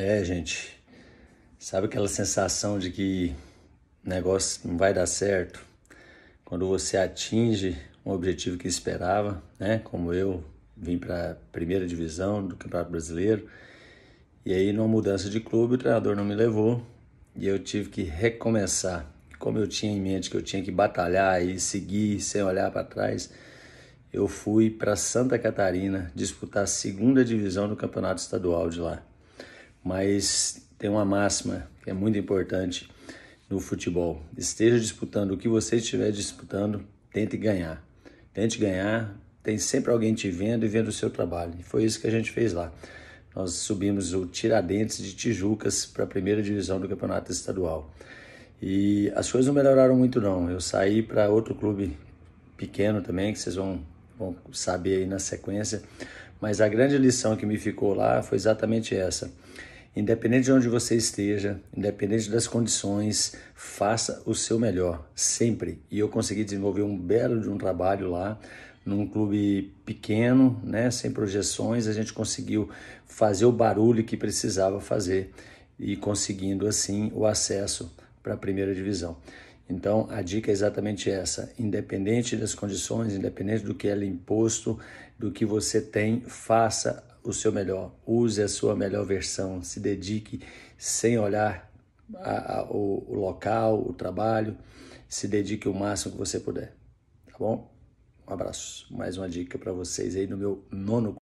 É, gente, sabe aquela sensação de que o negócio não vai dar certo? Quando você atinge um objetivo que esperava, né? Como eu vim para a primeira divisão do Campeonato Brasileiro. E aí, numa mudança de clube, o treinador não me levou e eu tive que recomeçar. Como eu tinha em mente que eu tinha que batalhar e seguir sem olhar para trás, eu fui para Santa Catarina disputar a segunda divisão do Campeonato Estadual de lá mas tem uma máxima que é muito importante no futebol. Esteja disputando o que você estiver disputando, tente ganhar. Tente ganhar, tem sempre alguém te vendo e vendo o seu trabalho. E foi isso que a gente fez lá. Nós subimos o Tiradentes de Tijucas para a primeira divisão do Campeonato Estadual. E as coisas não melhoraram muito não. Eu saí para outro clube pequeno também, que vocês vão, vão saber aí na sequência. Mas a grande lição que me ficou lá foi exatamente essa Independente de onde você esteja, independente das condições, faça o seu melhor, sempre. E eu consegui desenvolver um belo de um trabalho lá, num clube pequeno, né, sem projeções, a gente conseguiu fazer o barulho que precisava fazer e conseguindo assim o acesso para a primeira divisão. Então, a dica é exatamente essa: independente das condições, independente do que é imposto, do que você tem, faça o seu melhor, use a sua melhor versão, se dedique sem olhar a, a, o, o local, o trabalho, se dedique o máximo que você puder, tá bom? Um abraço, mais uma dica para vocês aí no meu nono